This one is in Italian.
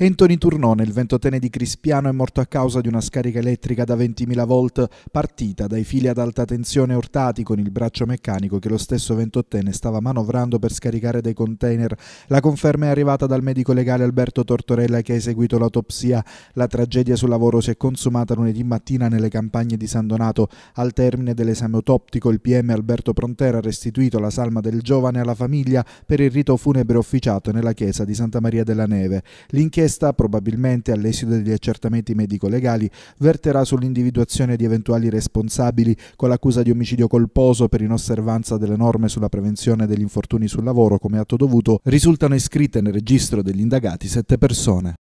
Anthony Turnone, il ventottenne di Crispiano, è morto a causa di una scarica elettrica da 20.000 volt partita dai fili ad alta tensione ortati con il braccio meccanico che lo stesso ventottenne stava manovrando per scaricare dei container. La conferma è arrivata dal medico legale Alberto Tortorella che ha eseguito l'autopsia. La tragedia sul lavoro si è consumata lunedì mattina nelle campagne di San Donato. Al termine dell'esame autoptico il PM Alberto Prontera ha restituito la salma del giovane alla famiglia per il rito funebre officiato nella chiesa di Santa Maria della Neve. L'inchiesta inchiesta, probabilmente all'esito degli accertamenti medico-legali, verterà sull'individuazione di eventuali responsabili con l'accusa di omicidio colposo per inosservanza delle norme sulla prevenzione degli infortuni sul lavoro come atto dovuto, risultano iscritte nel registro degli indagati sette persone.